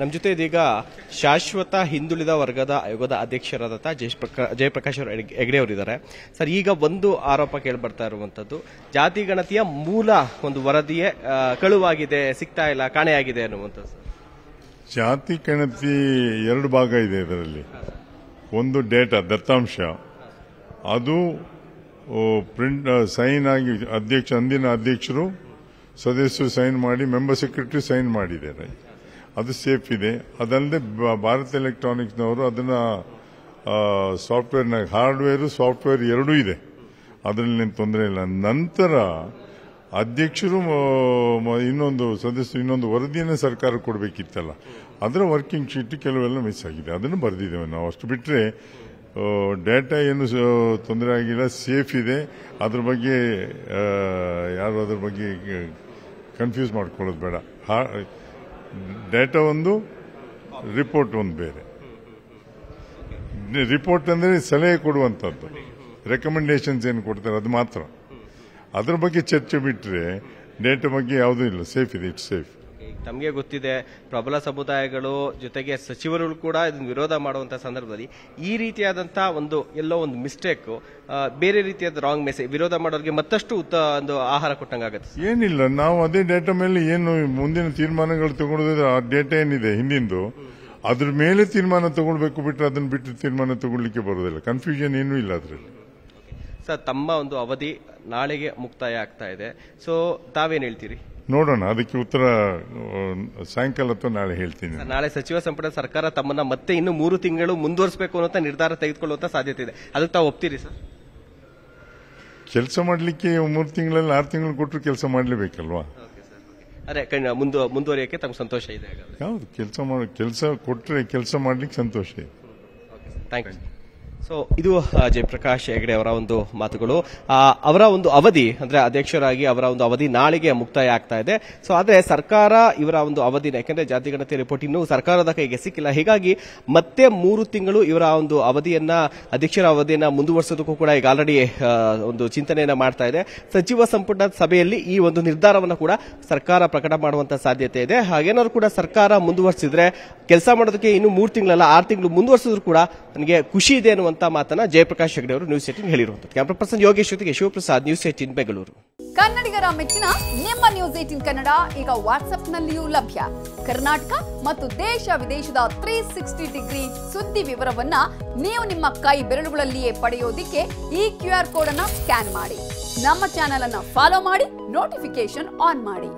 ನಮ್ಮ ಜೊತೆ ಇದೀಗ ಶಾಶ್ವತ ಹಿಂದುಳಿದ ವರ್ಗದ ಆಯೋಗದ ಅಧ್ಯಕ್ಷರಾದಂಥ ಜಯಪ್ರಕಾ ಜಯಪ್ರಕಾಶ್ ಅವರು ಹೆಗ್ಡೆ ಅವರಿದ್ದಾರೆ ಸರ್ ಈಗ ಒಂದು ಆರೋಪ ಕೇಳ್ಬರ್ತಾ ಇರುವಂಥದ್ದು ಜಾತಿ ಗಣತಿಯ ಮೂಲ ಒಂದು ವರದಿಯೇ ಕಳುವಾಗಿದೆ ಸಿಗ್ತಾ ಇಲ್ಲ ಕಾಣೆಯಾಗಿದೆ ಅನ್ನುವಂಥದ್ದು ಜಾತಿ ಗಣತಿ ಎರಡು ಭಾಗ ಇದೆ ಇದರಲ್ಲಿ ಒಂದು ಡೇಟಾ ದತ್ತಾಂಶ ಅದು ಪ್ರಿಂಟ್ ಸೈನ್ ಆಗಿ ಅಧ್ಯಕ್ಷ ಅಂದಿನ ಅಧ್ಯಕ್ಷರು ಸದಸ್ಯರು ಸೈನ್ ಮಾಡಿ ಮೆಂಬರ್ ಸೆಕ್ರೆಟರಿ ಸೈನ್ ಮಾಡಿದ್ದಾರೆ ಅದು ಸೇಫ್ ಇದೆ ಅದಲ್ಲದೆ ಭಾರತ್ ಎಲೆಕ್ಟ್ರಾನಿಕ್ಸ್ನವರು ಅದನ್ನು ಸಾಫ್ಟ್ವೇರ್ನ ಹಾರ್ಡ್ವೇರು ಸಾಫ್ಟ್ವೇರ್ ಎರಡೂ ಇದೆ ಅದರಲ್ಲಿ ತೊಂದರೆ ಇಲ್ಲ ನಂತರ ಅಧ್ಯಕ್ಷರು ಇನ್ನೊಂದು ಸದಸ್ಯರು ಇನ್ನೊಂದು ವರದಿಯನ್ನು ಸರ್ಕಾರ ಕೊಡಬೇಕಿತ್ತಲ್ಲ ಅದರ ವರ್ಕಿಂಗ್ ಶೀಟ್ ಕೆಲವೆಲ್ಲ ಮಿಸ್ ಆಗಿದೆ ಅದನ್ನು ಬರೆದಿದ್ದೇವೆ ನಾವು ಅಷ್ಟು ಬಿಟ್ಟರೆ ಡೇಟಾ ಏನು ತೊಂದರೆ ಆಗಿಲ್ಲ ಸೇಫ್ ಇದೆ ಅದ್ರ ಬಗ್ಗೆ ಯಾರು ಅದ್ರ ಬಗ್ಗೆ ಕನ್ಫ್ಯೂಸ್ ಮಾಡ್ಕೊಳ್ಳೋದು ಬೇಡ ಡೇಟಾ ಒಂದು ರಿಪೋರ್ಟ್ ಒಂದು ಬೇರೆ ರಿಪೋರ್ಟ್ ಅಂದರೆ ಸಲಹೆ ಕೊಡುವಂಥದ್ದು ರೆಕಮೆಂಡೇಶನ್ಸ್ ಏನು ಕೊಡ್ತಾರೆ ಅದು ಮಾತ್ರ ಅದ್ರ ಬಗ್ಗೆ ಚರ್ಚೆ ಬಿಟ್ಟರೆ ಡೇಟಾ ಬಗ್ಗೆ ಯಾವುದೂ ಇಲ್ಲ ಸೇಫ್ ಇದೆ ಇಟ್ಸ್ ಸೇಫ್ ತಮಗೆ ಗೊತ್ತಿದೆ ಪ್ರಬಲ ಸಮುದಾಯಗಳು ಜೊತೆಗೆ ಸಚಿವರು ಕೂಡ ಇದನ್ನು ವಿರೋಧ ಮಾಡುವಂಥ ಸಂದರ್ಭದಲ್ಲಿ ಈ ರೀತಿಯಾದಂಥ ಒಂದು ಎಲ್ಲೋ ಒಂದು ಮಿಸ್ಟೇಕ್ ಬೇರೆ ರೀತಿಯಾದ ರಾಂಗ್ ಮೆಸೇಜ್ ವಿರೋಧ ಮಾಡೋರಿಗೆ ಮತ್ತಷ್ಟು ಉತ್ತ ಒಂದು ಆಹಾರ ಕೊಟ್ಟಂಗಾಗುತ್ತೆ ಏನಿಲ್ಲ ನಾವು ಅದೇ ಡೇಟಾ ಮೇಲೆ ಏನು ಮುಂದಿನ ತೀರ್ಮಾನಗಳು ತಗೊಳ್ಳೋದ್ರೆ ಆ ಡೇಟಾ ಏನಿದೆ ಹಿಂದಿಂದು ಅದ್ರ ಮೇಲೆ ತೀರ್ಮಾನ ತಗೊಳ್ಬೇಕು ಬಿಟ್ಟರೆ ಅದನ್ನು ಬಿಟ್ಟು ತೀರ್ಮಾನ ತಗೊಳ್ಲಿಕ್ಕೆ ಬರೋದಿಲ್ಲ ಕನ್ಫ್ಯೂಷನ್ ಏನೂ ಇಲ್ಲ ಅದರಲ್ಲಿ ಸರ್ ತಮ್ಮ ಒಂದು ಅವಧಿ ನಾಳೆಗೆ ಮುಕ್ತಾಯ ಆಗ್ತಾ ಇದೆ ಸೊ ತಾವೇನು ಹೇಳ್ತೀರಿ ನೋಡೋಣ ಅದಕ್ಕೆ ಉತ್ತರ ಸಾಯಂಕಾಲ ನಾಳೆ ಹೇಳ್ತೀನಿ ನಾಳೆ ಸಚಿವ ಸಂಪುಟ ಸರ್ಕಾರ ತಮ್ಮನ್ನ ಮತ್ತೆ ಇನ್ನು ಮೂರು ತಿಂಗಳು ಮುಂದುವರಿಸಬೇಕು ಅನ್ನೋ ನಿರ್ಧಾರ ತೆಗೆದುಕೊಳ್ಳುವಂತ ಸಾಧ್ಯತೆ ಇದೆ ಅದಕ್ಕೆ ತಾವು ಒಪ್ತೀರಿ ಸರ್ ಕೆಲಸ ಮಾಡಲಿಕ್ಕೆ ಮೂರು ತಿಂಗಳಲ್ಲಿ ಆರು ತಿಂಗಳು ಕೊಟ್ಟರು ಕೆಲಸ ಮಾಡಲೇಬೇಕಲ್ವಾ ಅದೇ ಮುಂದುವರಿಯೋಕೆ ತಮ್ಗೆ ಸಂತೋಷ ಇದೆ ಹೌದು ಕೆಲಸ ಕೆಲಸ ಕೊಟ್ಟರೆ ಕೆಲಸ ಮಾಡ್ಲಿಕ್ಕೆ ಸಂತೋಷ ಇದೆ ಥ್ಯಾಂಕ್ ಯು ಸೊ ಇದು ಜಯಪ್ರಕಾಶ್ ಹೆಗಡೆ ಅವರ ಒಂದು ಮಾತುಗಳು ಅವರ ಒಂದು ಅವಧಿ ಅಂದ್ರೆ ಅಧ್ಯಕ್ಷರಾಗಿ ಅವರ ಒಂದು ಅವಧಿ ನಾಳೆಗೆ ಮುಕ್ತಾಯ ಆಗ್ತಾ ಇದೆ ಸೊ ಆದ್ರೆ ಸರ್ಕಾರ ಇವರ ಒಂದು ಅವಧಿನ ಯಾಕೆಂದ್ರೆ ಜಾತಿ ಗಣತಿ ರಿಪೋರ್ಟ್ ಇನ್ನೂ ಸರ್ಕಾರದ ಕೈಗೆ ಸಿಕ್ಕಿಲ್ಲ ಹೀಗಾಗಿ ಮತ್ತೆ ಮೂರು ತಿಂಗಳು ಇವರ ಒಂದು ಅವಧಿಯನ್ನ ಅಧ್ಯಕ್ಷರ ಅವಧಿಯನ್ನ ಮುಂದುವರಿಸೋದಕ್ಕೂ ಕೂಡ ಈಗ ಆಲ್ರೆಡಿ ಒಂದು ಚಿಂತನೆಯನ್ನ ಮಾಡ್ತಾ ಇದೆ ಸಚಿವ ಸಂಪುಟ ಸಭೆಯಲ್ಲಿ ಈ ಒಂದು ನಿರ್ಧಾರವನ್ನು ಕೂಡ ಸರ್ಕಾರ ಪ್ರಕಟ ಮಾಡುವಂತ ಸಾಧ್ಯತೆ ಇದೆ ಹಾಗೇನಾದ್ರು ಕೂಡ ಸರ್ಕಾರ ಮುಂದುವರಿಸಿದ್ರೆ ಕೆಲಸ ಮಾಡೋದಕ್ಕೆ ಇನ್ನು ಮೂರು ತಿಂಗಳಲ್ಲ ಆರು ತಿಂಗಳು ಮುಂದುವರಿಸಿದ್ರು ಕೂಡ ನನಗೆ ಖುಷಿ ಇದೆ ಅನ್ನುವಂಥ ಅನ್ನುವಂತ ಮಾತನ್ನ ಜಯಪ್ರಕಾಶ್ ಹೆಗಡೆ ಅವರು ನ್ಯೂಸ್ ಏಟಿನ್ ಹೇಳಿರುವಂತದ್ದು ಕ್ಯಾಮ್ರಾ ಪರ್ಸನ್ ಯೋಗೇಶ್ ಜೊತೆಗೆ ಶಿವಪ್ರಸಾದ್ ನ್ಯೂಸ್ ಏಟಿನ್ ಬೆಂಗಳೂರು ಕನ್ನಡಿಗರ ಮೆಚ್ಚಿನ ನಿಮ್ಮ ನ್ಯೂಸ್ ಏಟಿನ್ ಕನ್ನಡ ಈಗ ವಾಟ್ಸ್ಆಪ್ ನಲ್ಲಿಯೂ ಲಭ್ಯ ಕರ್ನಾಟಕ ಮತ್ತು ದೇಶ ವಿದೇಶದ ತ್ರೀ ಸಿಕ್ಸ್ಟಿ ಡಿಗ್ರಿ ಸುದ್ದಿ ವಿವರವನ್ನ ನೀವು ನಿಮ್ಮ ಕೈ ಬೆರಳುಗಳಲ್ಲಿಯೇ ಪಡೆಯೋದಿಕ್ಕೆ ಈ ಕ್ಯೂ ಆರ್ ಕೋಡ್ ಅನ್ನ ಸ್ಕ್ಯಾನ್ ಮಾಡಿ ನಮ್ಮ ಚಾನೆಲ್ ಅನ್ನ ಫಾಲೋ ಮಾಡಿ ನೋಟಿಫಿಕೇಶನ್ ಆನ್ ಮಾಡಿ